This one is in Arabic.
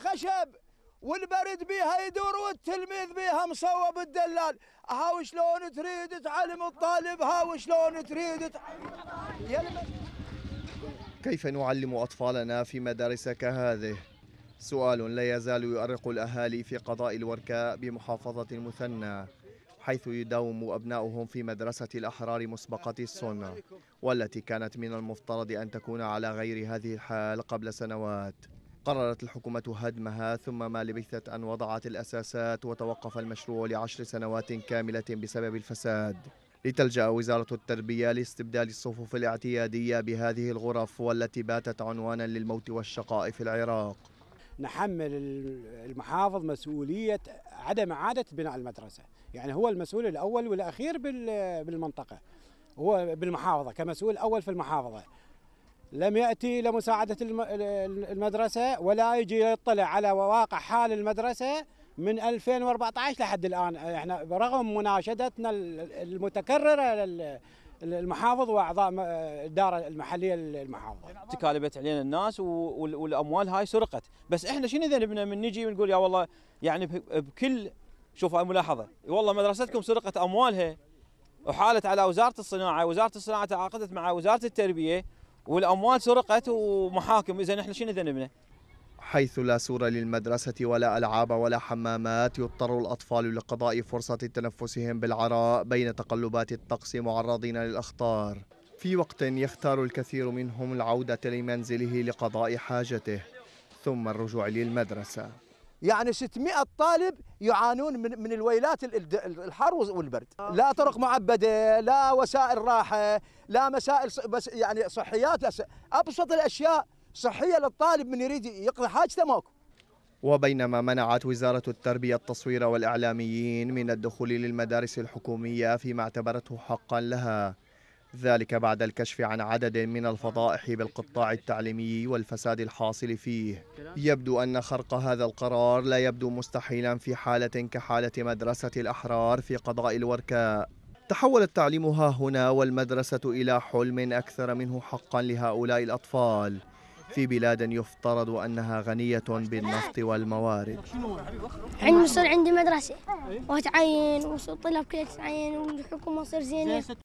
الخشب والبرد بيها يدور والتلميذ بيها مصوب الدلال ها وشلون تريد تعلم الطالب ها وشلون تريد تعلم كيف نعلم أطفالنا في مدارس كهذه؟ سؤال لا يزال يؤرق الأهالي في قضاء الوركاء بمحافظة المثنى حيث يداوم أبناؤهم في مدرسة الأحرار مسبقة الصنع والتي كانت من المفترض أن تكون على غير هذه الحال قبل سنوات قررت الحكومة هدمها ثم ما لبثت أن وضعت الأساسات وتوقف المشروع لعشر سنوات كاملة بسبب الفساد لتلجأ وزارة التربية لاستبدال الصفوف الاعتيادية بهذه الغرف والتي باتت عنوانا للموت والشقاء في العراق نحمل المحافظ مسؤولية عدم إعادة بناء المدرسة يعني هو المسؤول الأول والأخير بالمنطقة هو بالمحافظة كمسؤول أول في المحافظة لم يأتي لمساعدة المدرسة ولا يجي يطلع على واقع حال المدرسة من 2014 لحد الآن احنا برغم مناشدتنا المتكررة المحافظ واعضاء الاداره المحليه للمحافظه. تكالبت علينا الناس والاموال هاي سرقت، بس احنا شنو ذنبنا من نجي ونقول يا والله يعني بكل شوف ملاحظه، والله مدرستكم سرقت اموالها وحالت على وزاره الصناعه، وزاره الصناعه تعاقدت مع وزاره التربيه والاموال سرقت ومحاكم اذا احنا شنو ذنبنا؟ حيث لا سور للمدرسة ولا ألعاب ولا حمامات يضطر الأطفال لقضاء فرصة تنفسهم بالعراء بين تقلبات الطقس معرضين للأخطار في وقت يختار الكثير منهم العودة لمنزله لقضاء حاجته ثم الرجوع للمدرسة يعني 600 طالب يعانون من من الويلات الحر والبرد لا طرق معبده لا وسائل راحه لا مسائل بس يعني صحيات ابسط الاشياء صحيه للطالب من يريد يقضي حاجته ماكو وبينما منعت وزارة التربية التصوير والإعلاميين من الدخول للمدارس الحكومية فيما اعتبرته حقا لها ذلك بعد الكشف عن عدد من الفضائح بالقطاع التعليمي والفساد الحاصل فيه يبدو أن خرق هذا القرار لا يبدو مستحيلا في حالة كحالة مدرسة الأحرار في قضاء الوركاء تحول التعليم ها هنا والمدرسة إلى حلم أكثر منه حقا لهؤلاء الأطفال في بلاد يفترض أنها غنية بالنفط والموارد عندي صار عندي مدرسة وتعين وصرت طلاب كلها تتعين والحكومة تصير زينة